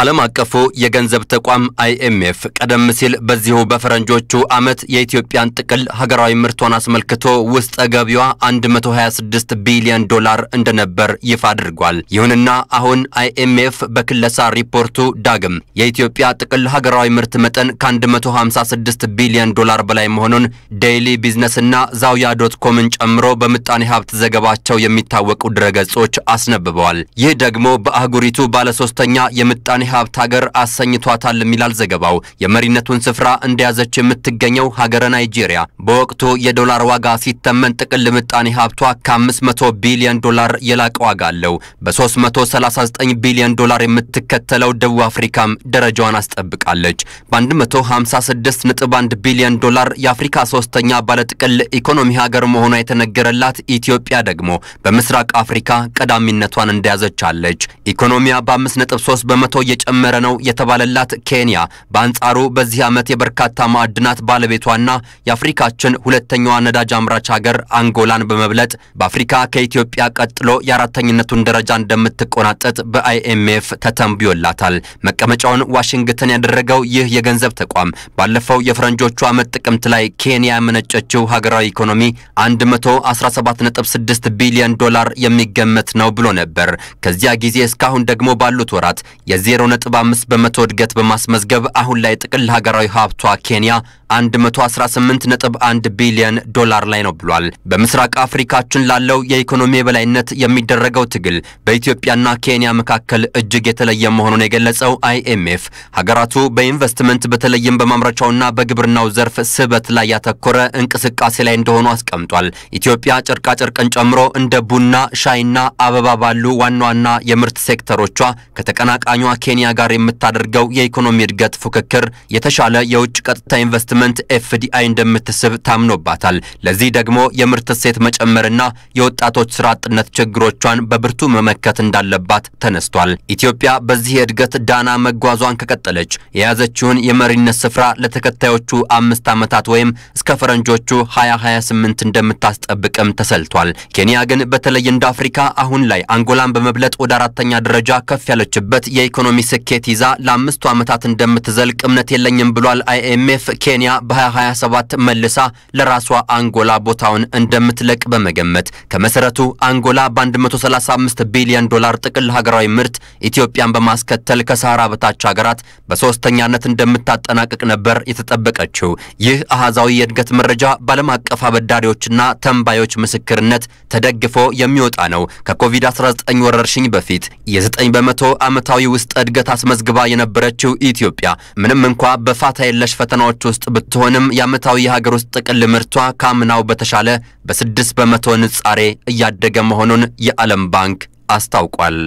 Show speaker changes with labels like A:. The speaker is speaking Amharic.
A: ዓለም አቀፉ የገንዘብ ተቋም አይኤምኤፍ ቀደም ሲል በዚሁ በፈረንጆቹ ዓመት የኢትዮጵያን ጥቅል ሀገራዊ ምርቷን አስመልክቶ ውስጠ ገቢዋ 126 ቢሊዮን ዶላር እንደነበር ይፋ አድርጓል። ይሁንና አሁን አይኤምኤፍ በክለሳ ሪፖርቱ ዳግም የኢትዮጵያ ጥቅል ሀገራዊ ምርት መጠን ከ156 ቢሊዮን ዶላር በላይ መሆኑን ዴይሊ ቢዝነስና ዛውያ ዶት ኮምን ጨምሮ በምጣኔ ሀብት ዘገባቸው የሚታወቁ ድረገጾች አስነብበዋል። ይህ ደግሞ በአህጉሪቱ ባለሶስተኛ የምጣኔ የምጣኔ ሀብት ሀገር አሰኝቷታል የሚላል ዘገባው። የመሪነቱን ስፍራ እንደያዘች የምትገኘው ሀገረ ናይጄሪያ በወቅቱ የዶላር ዋጋ ሲተመን ጥቅል ምጣኔ ሀብቷ ከ500 ቢሊዮን ዶላር የላቀ ዋጋ አለው። በ339 ቢሊዮን ዶላር የምትከተለው ደቡብ አፍሪካም ደረጃዋን አስጠብቃለች። 1 ቢሊዮን ዶላር የአፍሪካ ሶስተኛ ባለጥቅል ኢኮኖሚ ሀገር መሆኗ የተነገረላት ኢትዮጵያ ደግሞ በምስራቅ አፍሪካ ቀዳሚነቷን እንደያዘች አለች። ኢኮኖሚያ በ5.3 በመቶ እየጨመረ ነው የተባለላት ኬንያ በአንጻሩ በዚህ ዓመት የበርካታ ማዕድናት ባለቤቷና የአፍሪካችን ሁለተኛዋ ነዳጅ አምራች ሀገር አንጎላን በመብለጥ በአፍሪካ ከኢትዮጵያ ቀጥሎ የአራተኝነቱን ደረጃ እንደምትቆናጠጥ በአይኤምኤፍ ተተንብዮላታል። መቀመጫውን ዋሽንግተን ያደረገው ይህ የገንዘብ ተቋም ባለፈው የፈረንጆቹ ዓመት ጥቅምት ላይ ኬንያ የመነጨችው ሀገራዊ ኢኮኖሚ 117.6 ቢሊዮን ዶላር የሚገመት ነው ብሎ ነበር። ከዚያ ጊዜ እስካሁን ደግሞ ባሉት ወራት የዜሮ ነጥብ አምስት በመቶ እድገት በማስመዝገብ አሁን ላይ ጥቅል ሀገራዊ ሀብቷ ኬንያ 118.1 ቢሊዮን ዶላር ላይ ነው ብሏል። በምስራቅ አፍሪካችን ላለው የኢኮኖሚ የበላይነት የሚደረገው ትግል በኢትዮጵያና ኬንያ መካከል እጅግ የተለየ መሆኑን የገለጸው አይኤምኤፍ ሀገራቱ በኢንቨስትመንት በተለይም በማምረቻውና በግብርናው ዘርፍ ስበት ላይ ያተኮረ እንቅስቃሴ ላይ እንደሆኑ አስቀምጧል። ኢትዮጵያ ጨርቃጨርቅን ጨምሮ እንደ ቡና፣ ሻይና አበባ ባሉ ዋና ዋና የምርት ሴክተሮቿ ከተቀናቃኟ ከኬንያ ጋር የምታደርገው የኢኮኖሚ እድገት ፉክክር የተሻለ የውጭ ቀጥታ ኢንቨስትመንት ኤፍዲአይ እንደምትስብ ታምኖባታል። ለዚህ ደግሞ የምርት እሴት መጨመርና የወጣቶች ስራ አጥነት ችግሮቿን በብርቱ መመከት እንዳለባት ተነስቷል። ኢትዮጵያ በዚህ የእድገት ዳና መጓዟን ከቀጠለች የያዘችውን የመሪነት ስፍራ ለተከታዮቹ አምስት ዓመታት ወይም እስከ ፈረንጆቹ 2028 እንደምታስጠብቅም ተሰልቷል። ኬንያ ግን በተለይ እንደ አፍሪካ አሁን ላይ አንጎላን በመብለጥ ወደ አራተኛ ደረጃ ከፍ ያለችበት የኢኮኖሚ ስኬት ይዛ ለአምስቱ ዓመታት እንደምትዘልቅ እምነት የለኝም ብሏል አይኤምኤፍ። ኬንያ በ2027 መልሳ ለራሷ አንጎላ ቦታውን እንደምትለቅ በመገመት ከመሰረቱ አንጎላ በ135 ቢሊዮን ዶላር ጥቅል ሀገራዊ ምርት ኢትዮጵያን በማስከተል ከሰሃራ በታች ሀገራት በሶስተኛነት እንደምታጠናቅቅ ነበር የተጠበቀችው። ይህ አሃዛዊ የእድገት መረጃ በዓለም አቀፍ አበዳሪዎችና ተንባዮች ምስክርነት ተደግፎ የሚወጣ ነው። ከኮቪድ-19 ወረርሽኝ በፊት የ9 በመቶ ዓመታዊ ውስጥ እድገት አስመዝግባ የነበረችው ኢትዮጵያ ምንም እንኳ በፋታ የለሽ ፈተናዎች ውስጥ ብትሆንም የዓመታዊ የሀገር ውስጥ ጥቅል ምርቷ ካምናው በተሻለ በስድስት በመቶ ንጻሬ እያደገ መሆኑን የዓለም ባንክ አስታውቋል።